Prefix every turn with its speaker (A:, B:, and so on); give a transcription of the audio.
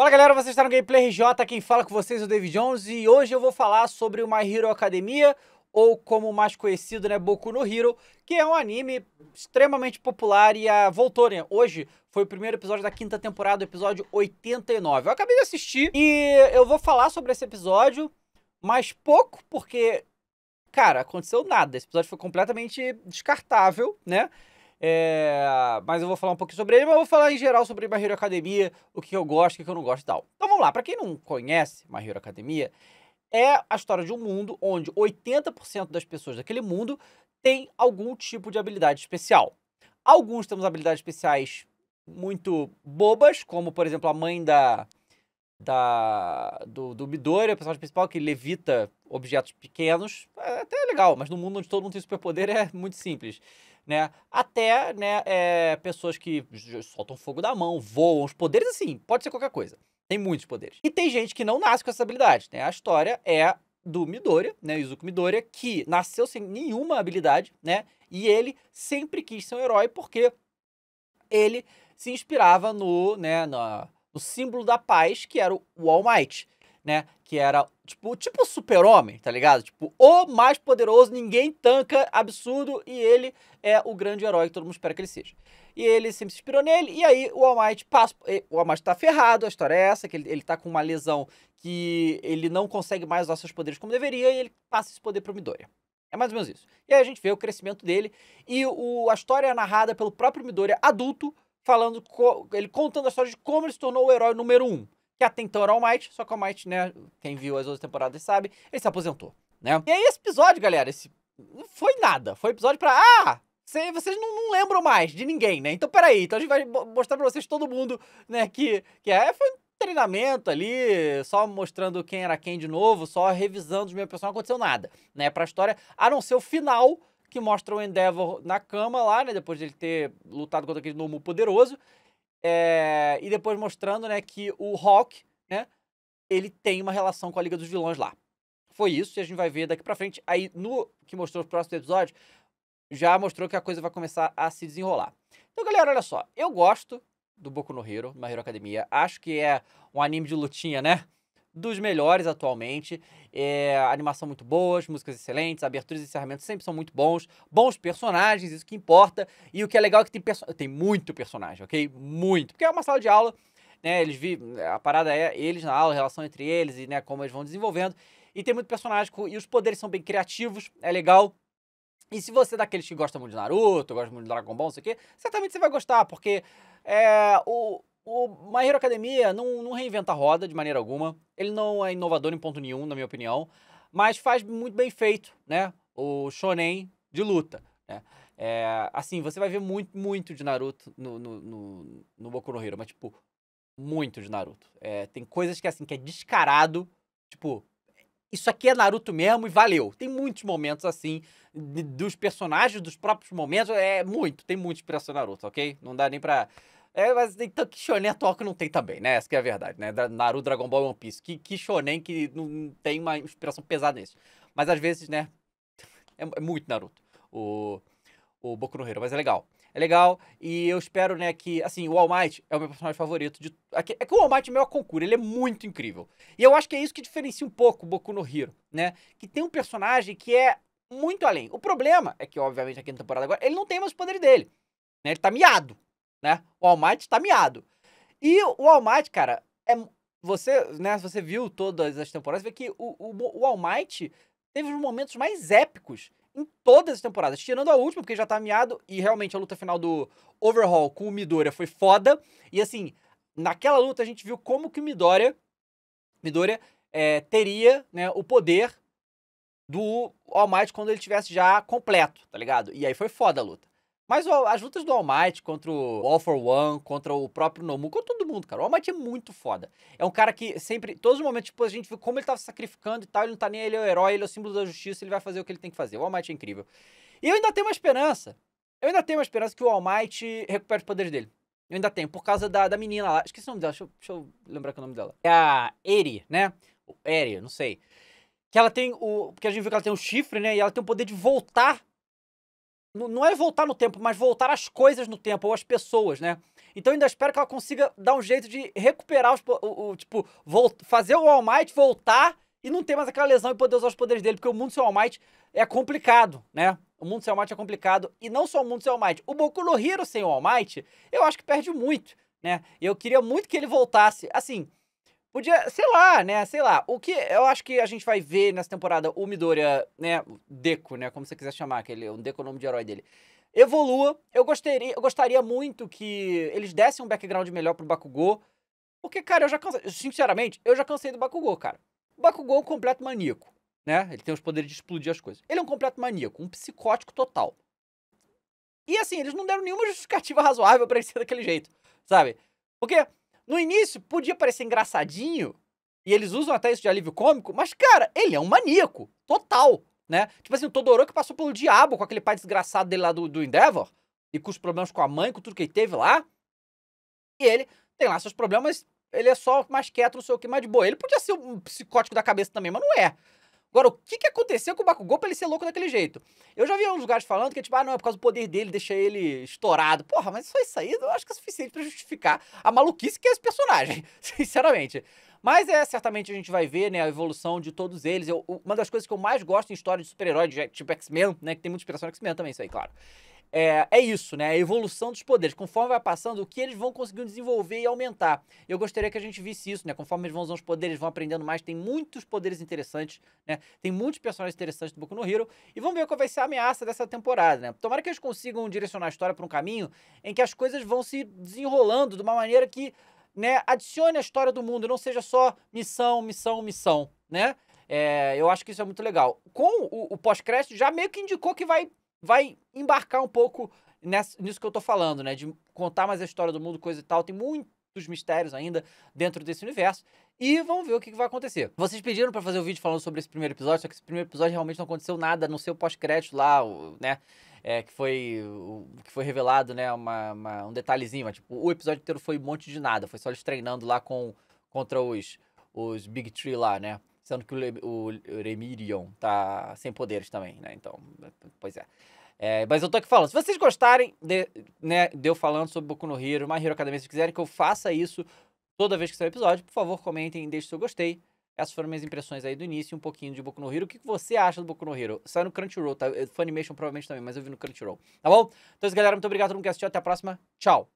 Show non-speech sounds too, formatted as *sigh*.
A: Fala galera, vocês estão no Gameplay RJ, quem fala com vocês é o David Jones e hoje eu vou falar sobre o My Hero Academia, ou como mais conhecido, né, Boku no Hero, que é um anime extremamente popular e a, voltou, né, hoje foi o primeiro episódio da quinta temporada, episódio 89. Eu acabei de assistir e eu vou falar sobre esse episódio, mas pouco, porque, cara, aconteceu nada, esse episódio foi completamente descartável, né, é, mas eu vou falar um pouquinho sobre ele, mas eu vou falar em geral sobre My Hero Academia, o que eu gosto, o que eu não gosto e tal. Então vamos lá, para quem não conhece My Hero Academia, é a história de um mundo onde 80% das pessoas daquele mundo tem algum tipo de habilidade especial. Alguns temos habilidades especiais muito bobas, como por exemplo a mãe da da do, do Midori, o personagem principal que levita objetos pequenos. É até legal, mas no mundo onde todo mundo tem superpoder é muito simples né? Até, né, é, pessoas que soltam fogo da mão, voam, os poderes, assim, pode ser qualquer coisa. Tem muitos poderes. E tem gente que não nasce com essa habilidade, né? A história é do Midoriya, né, Yuzuki Midoriya, que nasceu sem nenhuma habilidade, né? E ele sempre quis ser um herói porque ele se inspirava no, né, no, no símbolo da paz, que era o All Might né? Que era, tipo, tipo super-homem, tá ligado? Tipo, o mais poderoso, ninguém tanca, absurdo, e ele é o grande herói que todo mundo espera que ele seja. E ele sempre se inspirou nele, e aí o All Might passa, o All Might tá ferrado, a história é essa, que ele, ele tá com uma lesão que ele não consegue mais usar seus poderes como deveria, e ele passa esse poder pro Midoriya. É mais ou menos isso. E aí a gente vê o crescimento dele, e o, a história é narrada pelo próprio Midoriya adulto, falando, ele contando a história de como ele se tornou o herói número um que até então era Might, só que o Might, né, quem viu as outras temporadas sabe, ele se aposentou, né? E aí esse episódio, galera, esse foi nada, foi episódio pra, ah, vocês não, não, lembram mais de ninguém, né? Então peraí, então a gente vai mostrar pra vocês todo mundo, né, que, que é, foi treinamento ali, só mostrando quem era quem de novo, só revisando os meus personagens, não aconteceu nada, né, pra história, a não ser o final, que mostra o Endeavor na cama lá, né, depois de ele ter lutado contra aquele Nomu poderoso, é, e depois mostrando, né, que o Hawk, né, ele tem uma relação com a Liga dos Vilões lá. Foi isso, e a gente vai ver daqui pra frente. Aí, no que mostrou os próximos episódios, já mostrou que a coisa vai começar a se desenrolar. Então, galera, olha só. Eu gosto do Boku no Hero, My Hero Academia. Acho que é um anime de lutinha, né? dos melhores atualmente. É, animação muito boa, músicas excelentes, aberturas e encerramentos sempre são muito bons. Bons personagens, isso que importa. E o que é legal é que tem, tem muito personagem, ok? Muito. Porque é uma sala de aula, né? Eles vi a parada é eles na aula, a relação entre eles e né, como eles vão desenvolvendo. E tem muito personagem e os poderes são bem criativos, é legal. E se você é daqueles que gosta muito de Naruto, gosta muito de Dragon Ball, não sei o quê, certamente você vai gostar, porque é, o, o My Hero Academia não, não reinventa a roda de maneira alguma. Ele não é inovador em ponto nenhum, na minha opinião. Mas faz muito bem feito, né? O shonen de luta, né? É, assim, você vai ver muito, muito de Naruto no, no, no, no Boku no Hero, mas, tipo, muito de Naruto. É, tem coisas que, assim, que é descarado, tipo, isso aqui é Naruto mesmo e valeu. Tem muitos momentos, assim, de, dos personagens, dos próprios momentos, é muito, tem muito inspiração Naruto, ok? Não dá nem pra é, mas então que shonen atual que não tem também, né? Essa que é a verdade, né? Naruto, Dragon Ball, One Piece. Que, que shonen que não tem uma inspiração pesada nesse. Mas às vezes, né? É, é muito Naruto. O, o Boku no Hero, mas é legal. É legal e eu espero, né, que, assim, o All Might é o meu personagem favorito de... É, é que o All Might é meu concura, ele é muito incrível. E eu acho que é isso que diferencia um pouco o Boku no Hero, né? Que tem um personagem que é muito além. O problema é que, obviamente, aqui na temporada agora, ele não tem mais o poder dele. Né? Ele tá miado né? O All Might tá miado. E o All Might, cara, é, você, né, você viu todas as temporadas, vê que o, o, o All Might teve os momentos mais épicos em todas as temporadas, tirando a última, porque já tá miado, e realmente a luta final do Overhaul com o Midoriya foi foda, e assim, naquela luta a gente viu como que o Midoriya, Midoriya é, teria né, o poder do All Might quando ele tivesse já completo, tá ligado? E aí foi foda a luta. Mas as lutas do All Might contra o All for One, contra o próprio Nomu, contra todo mundo, cara. O All Might é muito foda. É um cara que sempre, todos os momentos, tipo, a gente viu como ele tava sacrificando e tal. Ele não tá nem ele é o herói, ele é o símbolo da justiça, ele vai fazer o que ele tem que fazer. O All Might é incrível. E eu ainda tenho uma esperança. Eu ainda tenho uma esperança que o All Might recupere os poderes dele. Eu ainda tenho, por causa da, da menina lá. Esqueci o nome dela, deixa eu, deixa eu lembrar que é o nome dela. É a Eri, né? Eri, não sei. Que ela tem o. Porque a gente viu que ela tem um chifre, né? E ela tem o poder de voltar não é voltar no tempo, mas voltar as coisas no tempo, ou as pessoas, né? Então eu ainda espero que ela consiga dar um jeito de recuperar os, o, o tipo, fazer o All Might voltar e não ter mais aquela lesão e poder usar os poderes dele, porque o mundo sem All Might é complicado, né? O mundo sem All Might é complicado, e não só o mundo sem All Might, o Boku no Hero sem o All Might, eu acho que perde muito, né? Eu queria muito que ele voltasse, assim, Podia, sei lá, né? Sei lá. O que eu acho que a gente vai ver nessa temporada, o Midoriya, né? Deco, né? Como você quiser chamar, aquele, um é Deco é o nome de herói dele. Evolua. Eu gostaria, eu gostaria muito que eles dessem um background melhor pro Bakugou. Porque, cara, eu já cansei. Sinceramente, eu já cansei do Bakugou, cara. O Bakugou é um completo maníaco, né? Ele tem os poderes de explodir as coisas. Ele é um completo maníaco, um psicótico total. E assim, eles não deram nenhuma justificativa *laughs* razoável para ele ser daquele jeito, sabe? Porque no início, podia parecer engraçadinho, e eles usam até isso de alívio cômico, mas, cara, ele é um maníaco, total, né? Tipo assim, o Todoroki passou pelo diabo com aquele pai desgraçado dele lá do, do Endeavor, e com os problemas com a mãe, com tudo que ele teve lá. E ele tem lá seus problemas, ele é só mais quieto, não sei o que, mais de boa. Ele podia ser um psicótico da cabeça também, mas não é. Agora, o que, que aconteceu com o Bakugou pra ele ser louco daquele jeito? Eu já vi uns lugares falando que, tipo, ah, não, é por causa do poder dele, deixa ele estourado. Porra, mas só isso aí eu acho que é suficiente para justificar a maluquice que é esse personagem, *laughs* sinceramente. Mas é, certamente a gente vai ver, né, a evolução de todos eles. Eu, uma das coisas que eu mais gosto em história de super-herói, tipo X-Men, né, que tem muita inspiração no X-Men também, isso aí, claro é, é isso, né? A evolução dos poderes. Conforme vai passando, o que eles vão conseguindo desenvolver e aumentar. Eu gostaria que a gente visse isso, né? Conforme eles vão usando os poderes, vão aprendendo mais. Tem muitos poderes interessantes, né? Tem muitos personagens interessantes do Boku no Hero. E vamos ver qual vai ser a ameaça dessa temporada, né? Tomara que eles consigam direcionar a história para um caminho em que as coisas vão se desenrolando de uma maneira que, né, adicione a história do mundo, não seja só missão, missão, missão, né? É, eu acho que isso é muito legal. Com o, o pós-crédito, já meio que indicou que vai vai embarcar um pouco nessa, nisso que eu tô falando, né? De contar mais a história do mundo, coisa e tal. Tem muitos mistérios ainda dentro desse universo. E vamos ver o que, que vai acontecer. Vocês pediram para fazer o um vídeo falando sobre esse primeiro episódio, só que esse primeiro episódio realmente não aconteceu nada no seu pós-crédito lá, né? É, que foi o, que foi revelado, né? Uma, uma, um detalhezinho, mas, tipo, o episódio inteiro foi um monte de nada. Foi só eles treinando lá com contra os os Big Tree lá, né? Sendo que o, o Remirion tá sem poderes também, né? Então, pois é. é. Mas eu tô aqui falando. Se vocês gostarem de, né, de eu falando sobre Boku no Hero, My Hero Academia, se quiserem que eu faça isso toda vez que sair o episódio, por favor, comentem, deixem seu gostei. Essas foram minhas impressões aí do início, um pouquinho de Boku no Hero. O que você acha do Boku no Hero? Sai no Crunchyroll, tá? Funimation provavelmente também, mas eu vi no Crunchyroll. Tá bom? Então é isso, galera. Muito obrigado a todo mundo que assistiu. Até a próxima. Tchau!